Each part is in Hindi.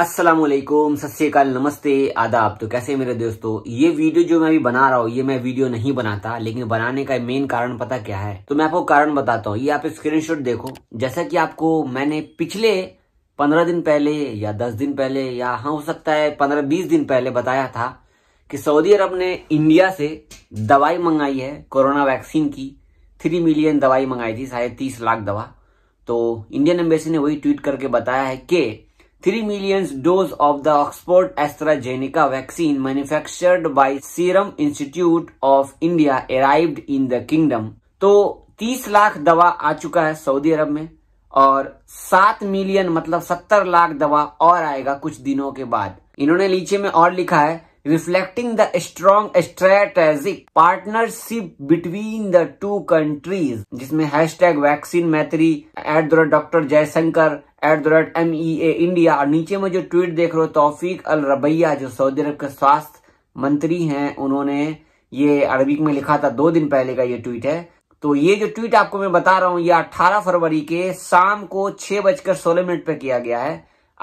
असलम श्रीकाल नमस्ते आदाब तो कैसे मेरे दोस्तों ये वीडियो जो मैं अभी बना रहा हूँ ये मैं वीडियो नहीं बनाता लेकिन बनाने का मेन कारण पता क्या है तो मैं आपको कारण बताता हूँ ये आप स्क्रीनशॉट देखो जैसा कि आपको मैंने पिछले पंद्रह दिन पहले या दस दिन पहले या हाँ हो सकता है पंद्रह बीस दिन पहले बताया था कि सऊदी अरब ने इंडिया से दवाई मंगाई है कोरोना वैक्सीन की थ्री मिलियन दवाई मंगाई थी साढ़े तीस लाख दवा तो इंडियन एम्बेसी ने वही ट्वीट करके बताया है कि three million dose of the Oxford AstraZeneca vaccine manufactured by Serum Institute of India arrived in the Kingdom तो तीस लाख दवा आ चुका है सऊदी अरब में और सात मिलियन मतलब सत्तर लाख दवा और आएगा कुछ दिनों के बाद इन्होंने नीचे में और लिखा है reflecting the strong strategic partnership between the two countries जिसमें hashtag vaccine Maitri at the doctor Jaishankar at the rate M E A India और नीचे में जो ट्वीट देख रहे हो तोफीक अल रबैया जो सऊदी अरब के स्वास्थ्य मंत्री हैं उन्होंने ये अरबिक में लिखा था दो दिन पहले का ये ट्वीट है तो ये जो ट्वीट आपको मैं बता रहा हूँ ये 18 फरवरी के शाम को छह बजकर सोलह मिनट पर किया गया है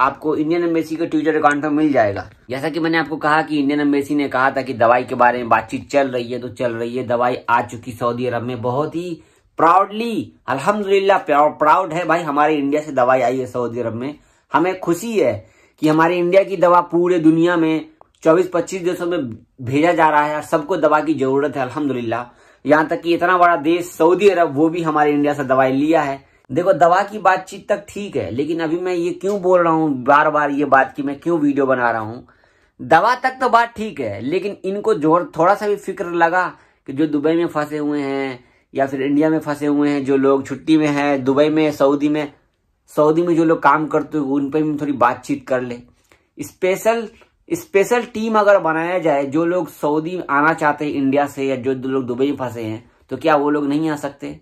आपको इंडियन एम्बेसी के ट्विटर अकाउंट पर मिल जाएगा जैसा कि मैंने आपको कहा कि इंडियन एम्बेसी ने कहा था कि दवाई के बारे में बातचीत चल रही है तो चल रही है दवाई आ चुकी सऊदी अरब में बहुत ही प्राउडली अल्हम्दुलिल्लाह प्राउड है भाई हमारे इंडिया से दवाई आई है सऊदी अरब में हमें खुशी है कि हमारे इंडिया की दवा पूरे दुनिया में 24-25 देशों में भेजा जा रहा है सबको दवा की जरूरत है अल्हम्दुलिल्लाह यहाँ तक कि इतना बड़ा देश सऊदी अरब वो भी हमारे इंडिया से दवाई लिया है देखो दवा की बातचीत तक ठीक है लेकिन अभी मैं ये क्यों बोल रहा हूँ बार बार ये बात की मैं क्यों वीडियो बना रहा हूँ दवा तक तो बात ठीक है लेकिन इनको जोर थोड़ा सा भी फिक्र लगा कि जो दुबई में फंसे हुए हैं या फिर इंडिया में फंसे हुए हैं जो लोग छुट्टी में हैं दुबई में सऊदी में सऊदी में जो लोग काम करते हुए उन पर भी थोड़ी बातचीत कर ले स्पेशल स्पेशल टीम अगर बनाया जाए जो लोग सऊदी आना चाहते हैं इंडिया से या जो लोग दुबई में फंसे हैं तो क्या वो लोग नहीं आ सकते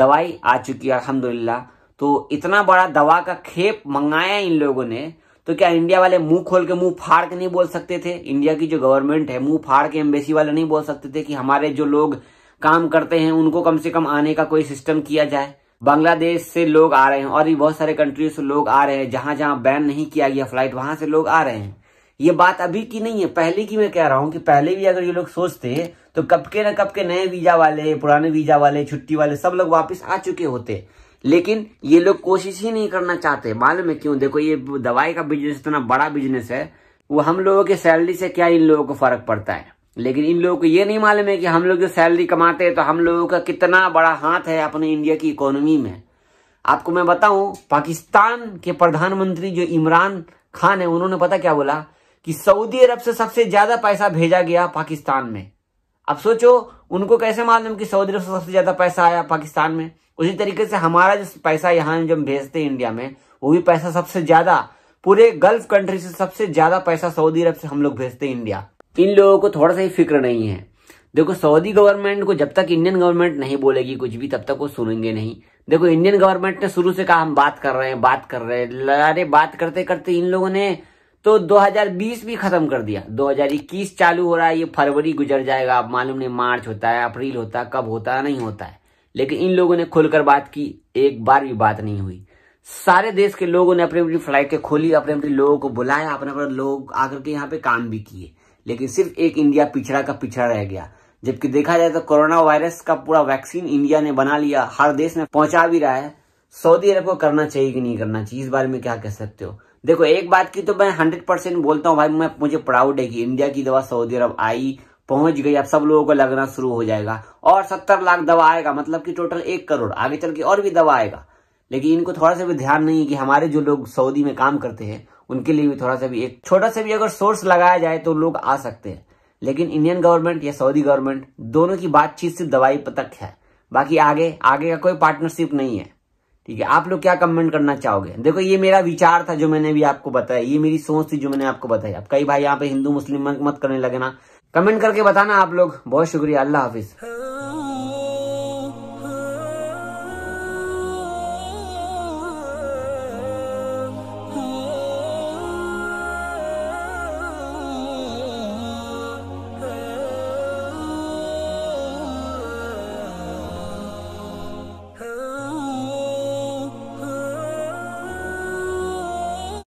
दवाई आ चुकी है अलहमदुल्ला तो इतना बड़ा दवा का खेप मंगाया इन लोगों ने तो क्या इंडिया वाले मुंह खोल के मुंह फाड़ के नहीं बोल सकते थे इंडिया की जो गवर्नमेंट है मुंह फाड़ के एम्बेसी वाले नहीं बोल सकते थे कि हमारे जो लोग काम करते हैं उनको कम से कम आने का कोई सिस्टम किया जाए बांग्लादेश से लोग आ रहे हैं और भी बहुत सारे कंट्रीज से लोग आ रहे हैं जहां जहां बैन नहीं किया गया फ्लाइट वहां से लोग आ रहे हैं ये बात अभी की नहीं है पहले की मैं कह रहा हूँ कि पहले भी अगर ये लोग सोचते तो कब के ना कब के नए वीजा वाले पुराने वीजा वाले छुट्टी वाले सब लोग वापस आ चुके होते लेकिन ये लोग कोशिश ही नहीं करना चाहते मालूम है क्यों देखो ये दवाई का बिजनेस इतना बड़ा बिजनेस है वो हम लोगों के सैलरी से क्या इन लोगों को फर्क पड़ता है लेकिन इन लोगों को ये नहीं मालूम है कि हम लोग जो सैलरी कमाते हैं तो हम लोगों का कितना बड़ा हाथ है अपने इंडिया की इकोनॉमी में आपको मैं बताऊं पाकिस्तान के प्रधानमंत्री जो इमरान खान है उन्होंने पता क्या बोला कि सऊदी अरब से सबसे ज्यादा पैसा भेजा गया पाकिस्तान में अब सोचो उनको कैसे मालूम कि सऊदी अरब से सबसे ज्यादा पैसा आया पाकिस्तान में उसी तरीके से हमारा जो पैसा यहाँ जो भेजते हैं इंडिया में वो भी पैसा सबसे ज्यादा पूरे गल्फ कंट्री से सबसे ज्यादा पैसा सऊदी अरब से हम लोग भेजते हैं इंडिया इन लोगों को थोड़ा सा ही फिक्र नहीं है देखो सऊदी गवर्नमेंट को जब तक इंडियन गवर्नमेंट नहीं बोलेगी कुछ भी तब तक वो सुनेंगे नहीं देखो इंडियन गवर्नमेंट ने शुरू से कहा हम बात कर रहे हैं बात कर रहे हैं अरे बात करते करते इन लोगों ने तो 2020 भी खत्म कर दिया 2021 चालू हो रहा है ये फरवरी गुजर जाएगा अब मालूम नहीं मार्च होता है अप्रैल होता है कब होता है नहीं होता है लेकिन इन लोगों ने खुलकर बात की एक बार भी बात नहीं हुई सारे देश के लोगों ने अपनी अपनी फ्लाइटें खोली अपने अपने लोगों को बुलाया अपने अपने लोग आकर के यहाँ पे काम भी किए लेकिन सिर्फ एक इंडिया पिछड़ा का पिछड़ा रह गया जबकि देखा जाए तो कोरोना वायरस का पूरा वैक्सीन इंडिया ने बना लिया हर देश में पहुंचा भी रहा है सऊदी अरब को करना चाहिए कि नहीं करना चाहिए इस बारे में क्या कह सकते हो देखो एक बात की तो मैं हंड्रेड परसेंट बोलता हूँ भाई मैं मुझे प्राउड है कि इंडिया की दवा सऊदी अरब आई पहुंच गई अब सब लोगों को लगना शुरू हो जाएगा और सत्तर लाख दवा आएगा मतलब कि टोटल एक करोड़ आगे चल के और भी दवा आएगा लेकिन इनको थोड़ा सा भी ध्यान नहीं है कि हमारे जो लोग सऊदी में काम करते हैं उनके लिए भी थोड़ा सा भी एक छोटा सा भी अगर सोर्स लगाया जाए तो लोग आ सकते हैं लेकिन इंडियन गवर्नमेंट या सऊदी गवर्नमेंट दोनों की बातचीत सिर्फ दवाई पतक है बाकी आगे आगे का कोई पार्टनरशिप नहीं है ठीक है आप लोग क्या कमेंट करना चाहोगे देखो ये मेरा विचार था जो मैंने भी आपको बताया ये मेरी सोच थी जो मैंने आपको बताई अब कई भाई यहाँ पे हिंदू मुस्लिम मत करने लगे ना कमेंट करके बताना आप लोग बहुत शुक्रिया अल्लाह हाफिज़